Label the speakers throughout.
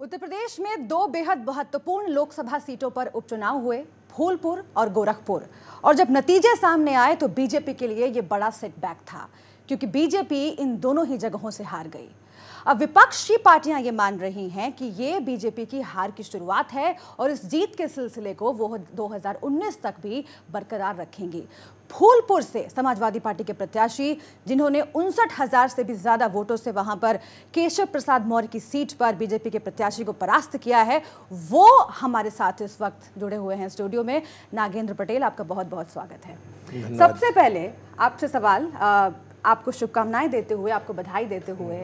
Speaker 1: उत्तर प्रदेश में दो बेहद महत्वपूर्ण लोकसभा सीटों पर उपचुनाव हुए फूलपुर और गोरखपुर और जब नतीजे सामने आए तो बीजेपी के लिए ये बड़ा सेटबैक था क्योंकि बीजेपी इन दोनों ही जगहों से हार गई अब विपक्षी पार्टियां ये मान रही हैं कि ये बीजेपी की हार की शुरुआत है और इस जीत के सिलसिले को वो 2019 तक भी बरकरार रखेंगी फूलपुर से समाजवादी पार्टी के प्रत्याशी जिन्होंने उनसठ हजार से भी ज्यादा वोटों से वहां पर केशव प्रसाद मौर्य की सीट पर बीजेपी के प्रत्याशी को परास्त किया है वो हमारे साथ इस वक्त जुड़े हुए हैं स्टूडियो में नागेंद्र पटेल आपका बहुत बहुत स्वागत है सबसे पहले आपसे सवाल आपको शुभकामनाएं देते हुए आपको बधाई देते हुए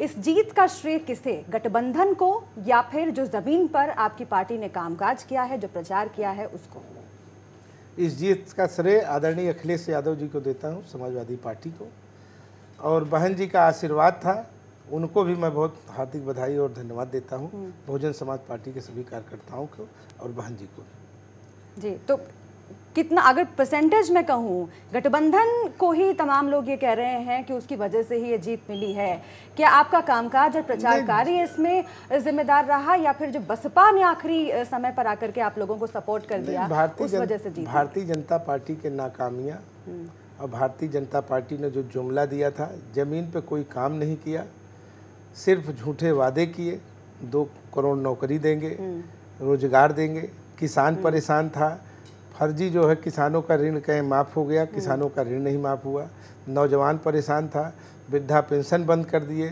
Speaker 1: इस जीत का श्रेय किसे गठबंधन को या फिर जो ज़मीन पर आपकी पार्टी ने कामकाज किया है जो प्रचार किया है उसको
Speaker 2: इस जीत का श्रेय आदरणीय अखिलेश यादव जी को देता हूँ समाजवादी पार्टी को और बहन जी का आशीर्वाद था उनको भी मैं बहुत हार्दिक बधाई और धन्यवाद देता हूँ हम्म। बहुजन समाज पार्टी के सभी कार्यकर्ताओं को और बहन जी को
Speaker 1: जी तो कितना अगर परसेंटेज में कहूँ गठबंधन को ही तमाम लोग ये कह रहे हैं कि उसकी वजह से ही ये जीत मिली है क्या आपका कामकाज और प्रचार कार्य इसमें जिम्मेदार रहा या फिर जो बसपा ने आखिरी समय पर आकर के आप लोगों को सपोर्ट कर दिया उस वजह से भारतीय
Speaker 2: जनता पार्टी के नाकामियाँ हम्म। और भारतीय जनता पार्टी ने जो जुमला दिया था ज़मीन पर कोई काम नहीं किया सिर्फ झूठे वादे किए दो करोड़ नौकरी देंगे हम्म। रोजगार देंगे किसान हम्म। परेशान था फर्जी जो है किसानों का ऋण कहें माफ़ हो गया किसानों का ऋण नहीं माफ़ हुआ नौजवान परेशान था वृद्धा पेंशन बंद कर दिए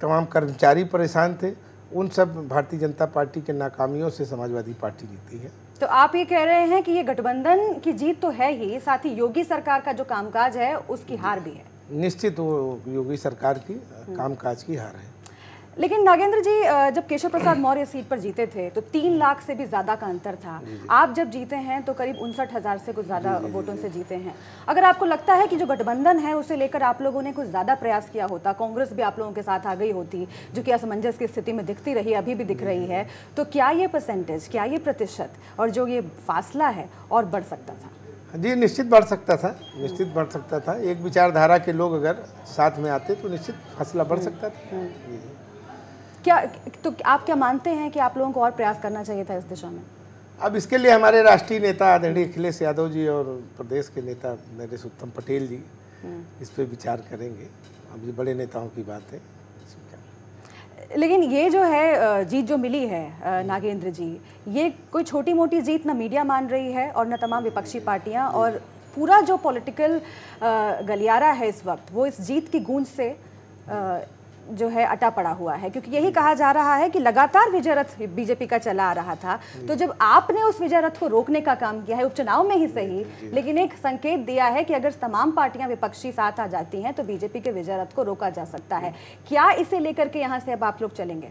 Speaker 2: तमाम कर्मचारी परेशान थे उन सब भारतीय जनता पार्टी के नाकामियों से समाजवादी पार्टी जीती है
Speaker 1: तो आप ये कह रहे हैं कि ये गठबंधन की जीत तो है ही साथ ही योगी सरकार का जो कामकाज है उसकी हार भी है
Speaker 2: निश्चित वो योगी सरकार की कामकाज की हार है
Speaker 1: लेकिन नागेंद्र जी जब केशव प्रसाद मौर्य सीट पर जीते थे तो तीन लाख से भी ज़्यादा का अंतर था आप जब जीते हैं तो करीब उनसठ हज़ार से कुछ ज़्यादा वोटों से जीते हैं अगर आपको लगता है कि जो गठबंधन है उसे लेकर आप लोगों ने कुछ ज़्यादा प्रयास किया होता कांग्रेस भी आप लोगों के साथ आ गई होती जो कि असमंजस की स्थिति में दिखती रही अभी भी दिख रही है तो क्या ये परसेंटेज क्या ये प्रतिशत और जो ये फासला है और बढ़ सकता था
Speaker 2: जी निश्चित बढ़ सकता था निश्चित बढ़ सकता था एक विचारधारा के लोग अगर साथ में आते तो निश्चित फैसला बढ़ हम्म। सकता था हम्म।
Speaker 1: क्या तो आप क्या मानते हैं कि आप लोगों को और प्रयास करना चाहिए था इस दिशा में
Speaker 2: अब इसके लिए हमारे राष्ट्रीय नेता आदरणीय अखिलेश यादव जी और प्रदेश के नेता नरेश उत्तम पटेल जी हम्म। इस पर विचार करेंगे अब ये बड़े नेताओं की बात है
Speaker 1: लेकिन ये जो है जीत जो मिली है नागेंद्र जी ये कोई छोटी मोटी जीत ना मीडिया मान रही है और ना तमाम विपक्षी पार्टियां और पूरा जो पॉलिटिकल गलियारा है इस वक्त वो इस जीत की गूंज से जो है अटा पड़ा हुआ है क्योंकि यही कहा जा रहा है कि लगातार विजय रथ बीजेपी का चला आ रहा था तो जब आपने उस विजय रथ को रोकने का काम किया है उपचुनाव में ही सही लेकिन एक संकेत दिया है कि अगर तमाम पार्टियां विपक्षी साथ आ जाती हैं तो बीजेपी के विजय रथ को रोका जा सकता है क्या इसे लेकर के यहाँ से अब आप लोग चलेंगे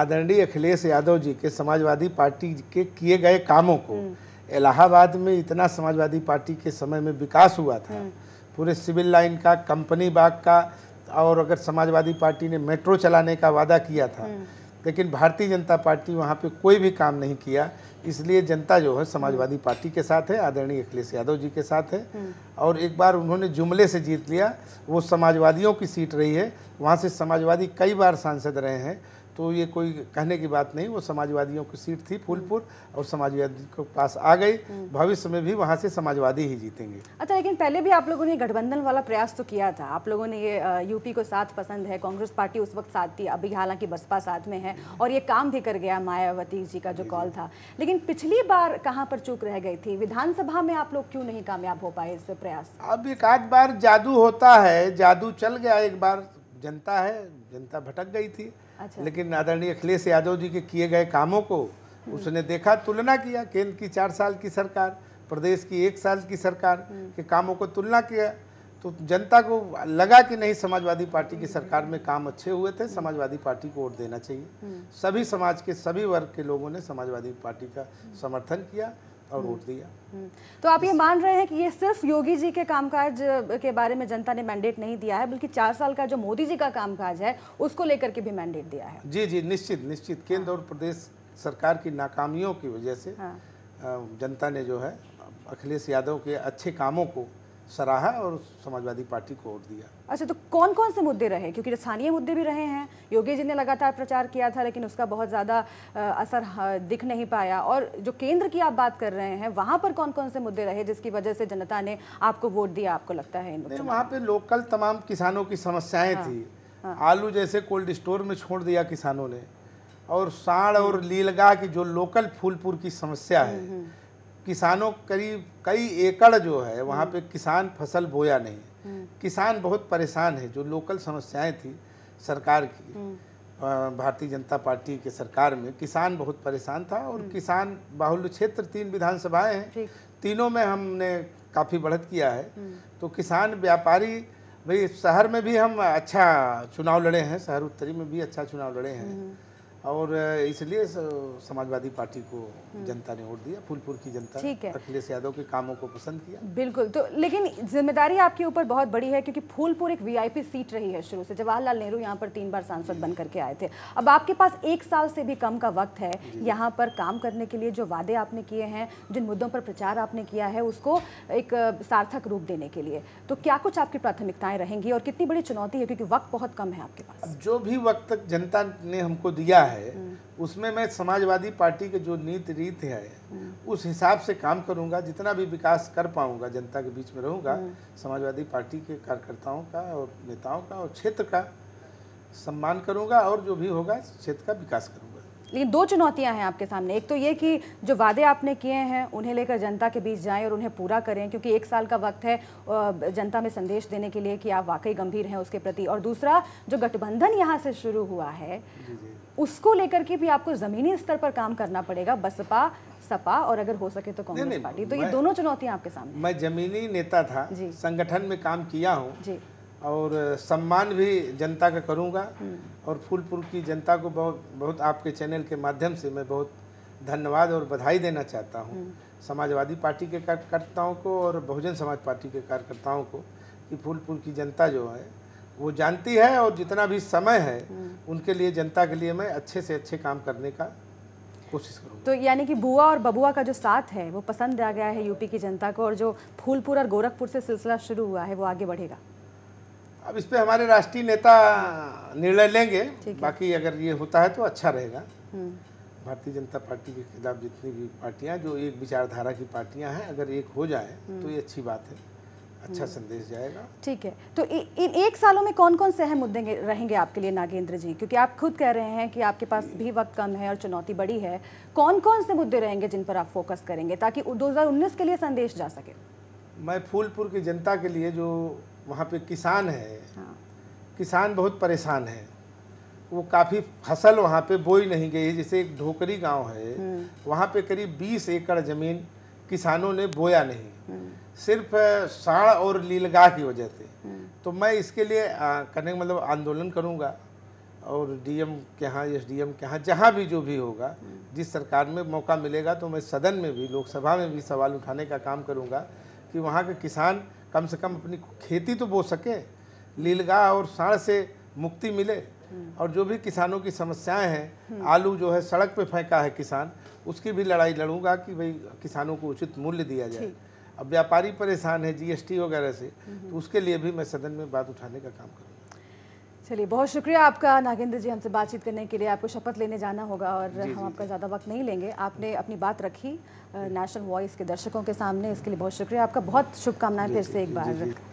Speaker 2: आदरणीय अखिलेश यादव जी के समाजवादी पार्टी के किए गए कामों को हम्म। इलाहाबाद में इतना समाजवादी पार्टी के समय में विकास हुआ था हम्म। पूरे सिविल लाइन का कंपनी बाग का और अगर समाजवादी पार्टी ने मेट्रो चलाने का वादा किया था हम्म। लेकिन भारतीय जनता पार्टी वहाँ पे कोई भी काम नहीं किया इसलिए जनता जो है समाजवादी हम्म। पार्टी के साथ है आदरणीय अखिलेश यादव जी के साथ है हम्म। और एक बार उन्होंने जुमले से जीत लिया वो समाजवादियों की सीट रही है वहाँ से समाजवादी कई बार सांसद रहे हैं तो ये कोई कहने की बात नहीं वो समाजवादियों की सीट थी फूलपुर और समाजवादी के पास आ गई हम्म। भविष्य में भी वहाँ से समाजवादी ही जीतेंगे
Speaker 1: अच्छा लेकिन पहले भी आप लोगों ने गठबंधन वाला प्रयास तो किया था आप लोगों ने ये यूपी को साथ पसंद है कांग्रेस पार्टी उस वक्त साथ थी अभी हालांकि बसपा साथ में है और ये काम भी कर गया मायावती जी का जो कॉल था लेकिन पिछली बार कहाँ पर चूक रह गई थी विधानसभा में आप लोग क्यों नहीं कामयाब हो पाए इस प्रयास
Speaker 2: अब एक आध बार जादू होता है जादू चल गया एक बार जनता है जनता भटक गई थी अच्छा। लेकिन आदरणीय अखिलेश यादव जी के किए गए कामों को हम्म। उसने देखा तुलना किया केंद्र की चार साल की सरकार प्रदेश की एक साल की सरकार हम्म। के कामों को तुलना किया तो जनता को लगा कि नहीं समाजवादी पार्टी की सरकार में काम अच्छे हुए थे हम्म। समाजवादी पार्टी को वोट देना चाहिए सभी समाज के सभी वर्ग के लोगों ने समाजवादी पार्टी का समर्थन किया और वोट दिया
Speaker 1: हम्म। तो आप ये मान रहे हैं कि ये सिर्फ योगी जी के कामकाज के बारे में जनता ने मैंडेट नहीं दिया है बल्कि चार साल का जो मोदी जी का कामकाज है उसको लेकर के भी मैंडेट दिया है
Speaker 2: जी जी निश्चित निश्चित केंद्र और प्रदेश सरकार की नाकामियों की वजह से हाँ। जनता ने जो है अखिलेश यादव के अच्छे कामों को सराहा और समाजवादी पार्टी को वोट दिया
Speaker 1: अच्छा तो कौन कौन से मुद्दे रहे क्योंकि स्थानीय मुद्दे भी रहे हैं योगी जी ने लगातार प्रचार किया था लेकिन उसका बहुत ज़्यादा असर दिख नहीं पाया और जो केंद्र की आप बात कर रहे हैं वहाँ पर कौन कौन से मुद्दे रहे जिसकी वजह से जनता ने आपको वोट दिया आपको लगता है वहाँ
Speaker 2: पे लोकल तमाम किसानों की समस्याएं हाँ, थी हाँ। आलू जैसे कोल्ड स्टोर में छोड़ दिया किसानों ने और साढ़ और लीलगा की जो लोकल फूलपुर की समस्या है हम्म, हम्म। किसानों करीब कई एकड़ जो है वहाँ पे किसान फसल बोया नहीं हम्म। किसान बहुत परेशान है जो लोकल समस्याएं थी सरकार की हम्म। भारतीय जनता पार्टी के सरकार में किसान बहुत परेशान था और हम्म। किसान बाहुल्य क्षेत्र तीन विधानसभाएं हैं तीनों में हमने काफ़ी बढ़त किया है तो किसान व्यापारी भाई शहर में भी हम अच्छा चुनाव लड़े हैं शहर उत्तरी में भी अच्छा चुनाव लड़े हैं और इसलिए समाजवादी पार्टी को हम्म। जनता ने वोट दिया फूलपुर की जनता अखिलेश यादव के कामों को पसंद किया
Speaker 1: बिल्कुल तो लेकिन जिम्मेदारी आपके ऊपर बहुत बड़ी है क्योंकि फूलपुर एक वीआईपी सीट रही है शुरू से जवाहरलाल नेहरू यहाँ पर तीन बार सांसद बन करके आए थे अब आपके पास एक साल से भी कम का वक्त है यहाँ पर काम करने के लिए जो वादे आपने किए हैं जिन मुद्दों पर प्रचार आपने किया है उसको एक सार्थक रूप देने के लिए तो क्या कुछ आपकी प्राथमिकताएं रहेंगी और कितनी बड़ी चुनौती है क्योंकि वक्त बहुत कम है आपके
Speaker 2: पास जो भी वक्त जनता ने हमको दिया है है उसमें मैं समाजवादी पार्टी के जो नीत रीत है उस हिसाब से काम करूंगा जितना भी विकास कर पाऊंगा जनता के बीच में रहूंगा समाजवादी पार्टी के कार्यकर्ताओं का और नेताओं का और क्षेत्र का सम्मान करूंगा और जो भी होगा क्षेत्र का विकास करूंगा
Speaker 1: लेकिन दो चुनौतियां हैं आपके सामने एक तो ये कि जो वादे आपने किए हैं उन्हें लेकर जनता के बीच जाएं और उन्हें पूरा करें क्योंकि एक साल का वक्त है जनता में संदेश देने के लिए कि आप वाकई गंभीर हैं उसके प्रति और दूसरा जो गठबंधन यहाँ से शुरू हुआ है जी जी। उसको लेकर के भी आपको जमीनी स्तर पर काम करना पड़ेगा बसपा सपा और अगर हो सके तो कांग्रेस पार्टी तो ये दोनों चुनौतियां आपके सामने
Speaker 2: मैं जमीनी नेता था संगठन में काम किया हूँ और सम्मान भी जनता का करूँगा हम्म। और फूलपुर की जनता को बहुत बहुत आपके चैनल के माध्यम से मैं बहुत धन्यवाद और बधाई देना चाहता हूँ हम्म। समाजवादी पार्टी के कार्यकर्ताओं को और बहुजन समाज पार्टी के कार्यकर्ताओं को कि फूलपुर की जनता जो है वो जानती है और जितना भी समय है हम्म। उनके लिए जनता के लिए मैं अच्छे से अच्छे काम करने का कोशिश करूँ
Speaker 1: तो यानी कि बुआ और बबुआ का जो साथ है वो पसंद आ गया है यूपी की जनता को और जो फूलपुर और गोरखपुर से सिलसिला शुरू हुआ है वो आगे बढ़ेगा
Speaker 2: अब इस पर हमारे राष्ट्रीय नेता निर्णय लेंगे बाकी अगर ये होता है तो अच्छा रहेगा हम्म। भारतीय जनता पार्टी के खिलाफ जितनी भी पार्टियां जो एक विचारधारा की पार्टियां हैं अगर एक हो जाए हम्म। तो ये अच्छी बात है अच्छा संदेश जाएगा
Speaker 1: ठीक है तो इन एक सालों में कौन कौन से अहम मुद्दे रहेंगे आपके लिए नागेंद्र जी क्योंकि आप खुद कह रहे हैं कि आपके पास भी वक्त कम है और चुनौती बड़ी है कौन कौन से मुद्दे रहेंगे जिन पर आप फोकस करेंगे ताकि दो के लिए संदेश जा सके
Speaker 2: मैं फूलपुर की जनता के लिए जो वहाँ पे किसान है हाँ। किसान बहुत परेशान है वो काफ़ी फसल वहाँ पे बोई नहीं गई है जैसे एक ढोकरी गांव है हम्म। वहाँ पे करीब 20 एकड़ ज़मीन किसानों ने बोया नहीं हम्म। सिर्फ साण और लीलगा ही हो जाते तो मैं इसके लिए कनेक मतलब आंदोलन करूँगा और डीएम के यहाँ एस डी एम के यहाँ जहाँ भी जो भी होगा हम्म। जिस सरकार में मौका मिलेगा तो मैं सदन में भी लोकसभा में भी सवाल उठाने का काम करूँगा कि वहाँ के किसान कम से कम अपनी खेती तो बो सके लीलगा और साढ़ से मुक्ति मिले हम्म। और जो भी किसानों की समस्याएं हैं हम्म। आलू जो है सड़क पे फेंका है किसान उसकी भी लड़ाई लड़ूंगा कि भाई किसानों को उचित मूल्य दिया जाए अब व्यापारी परेशान है जीएसटी वगैरह से तो उसके लिए भी मैं सदन में बात उठाने का काम करूँगा
Speaker 1: चलिए बहुत शुक्रिया आपका नागेंद्र जी हमसे बातचीत करने के लिए आपको शपथ लेने जाना होगा और जी, हम आपका ज़्यादा वक्त नहीं लेंगे आपने अपनी बात रखी नेशनल वॉइस के दर्शकों के सामने इसके लिए बहुत शुक्रिया आपका बहुत शुभकामनाएं फिर से एक बार